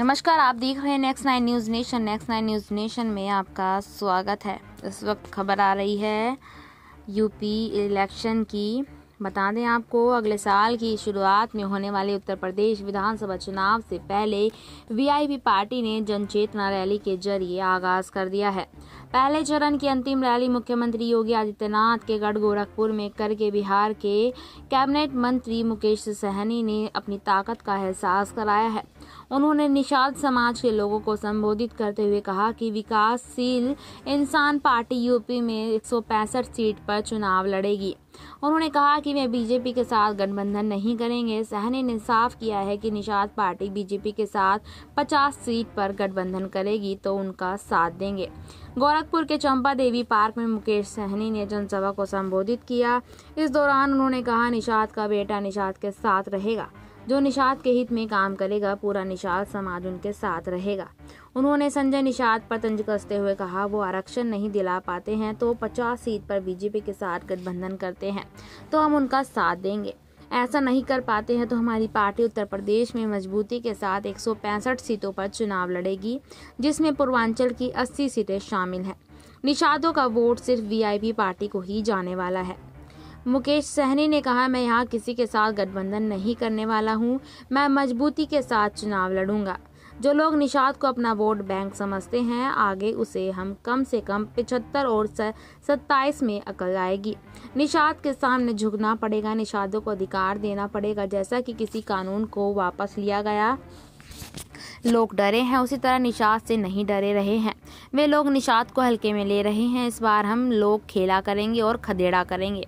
नमस्कार आप देख रहे हैं next nine news nation next nine news nation में आपका स्वागत है इस वक्त खबर आ रही है यूपी इलेक्शन की बता दें आपको अगले साल की शुरुआत में होने वाले उत्तर प्रदेश विधानसभा चुनाव से पहले वीआईपी पार्टी ने जनचेतना रैली के जरिए आगाज कर दिया है पहले चरण की अंतिम रैली मुख्यमंत्री योगी आदित्यनाथ के गढ़ गोरखपुर में करके बिहार के कैबिनेट मंत्री मुकेश सहनी ने अपनी ताकत का एहसास कराया है उन्होंने निषाद समाज के लोगों को संबोधित करते हुए कहा कि विकासशील इंसान पार्टी यूपी में एक सीट पर चुनाव लड़ेगी उन्होंने कहा कि वे बीजेपी के साथ गठबंधन नहीं करेंगे सहनी ने साफ किया है कि निषाद पार्टी बीजेपी के साथ 50 सीट पर गठबंधन करेगी तो उनका साथ देंगे गोरखपुर के चंपा देवी पार्क में मुकेश सहनी ने जनसभा को संबोधित किया इस दौरान उन्होंने कहा निषाद का बेटा निषाद के साथ रहेगा जो निषाद के हित में काम करेगा पूरा निषाद समाज उनके साथ रहेगा उन्होंने संजय निषाद पर तंज कसते हुए कहा वो आरक्षण नहीं दिला पाते हैं तो 50 सीट पर बीजेपी के साथ गठबंधन करते हैं तो हम उनका साथ देंगे ऐसा नहीं कर पाते हैं तो हमारी पार्टी उत्तर प्रदेश में मजबूती के साथ एक सीटों पर चुनाव लड़ेगी जिसमें पूर्वांचल की 80 सीटें शामिल हैं निषादों का वोट सिर्फ वीआईपी पार्टी को ही जाने वाला है मुकेश सहनी ने कहा मैं यहाँ किसी के साथ गठबंधन नहीं करने वाला हूँ मैं मजबूती के साथ चुनाव लड़ूंगा जो लोग निषाद को अपना वोट बैंक समझते हैं आगे उसे हम कम से कम पिछहत्तर और सत्ताईस में अकल आएगी निषाद के सामने झुकना पड़ेगा निषादों को अधिकार देना पड़ेगा जैसा कि किसी कानून को वापस लिया गया लोग डरे हैं उसी तरह निषाद से नहीं डरे रहे हैं वे लोग निषाद को हल्के में ले रहे हैं इस बार हम लोग खेला करेंगे और खदेड़ा करेंगे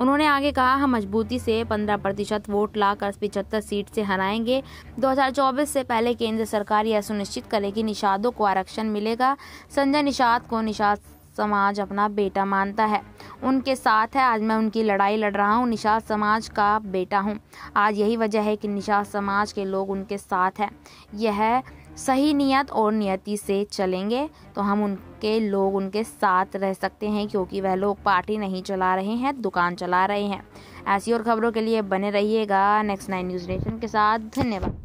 उन्होंने आगे कहा हम मजबूती से 15 प्रतिशत वोट लाकर पिचहत्तर सीट से हराएंगे 2024 से पहले केंद्र सरकार यह सुनिश्चित करे कि निषादों को आरक्षण मिलेगा संजय निषाद को निषाद समाज अपना बेटा मानता है उनके साथ है आज मैं उनकी लड़ाई लड़ रहा हूँ निषाद समाज का बेटा हूँ आज यही वजह है कि निषाद समाज के लोग उनके साथ हैं यह सही नियत और नियति से चलेंगे तो हम उनके लोग उनके साथ रह सकते हैं क्योंकि वह लोग पार्टी नहीं चला रहे हैं दुकान चला रहे हैं ऐसी और खबरों के लिए बने रहिएगा नेक्स्ट नाइन न्यूज़ नेशन के साथ धन्यवाद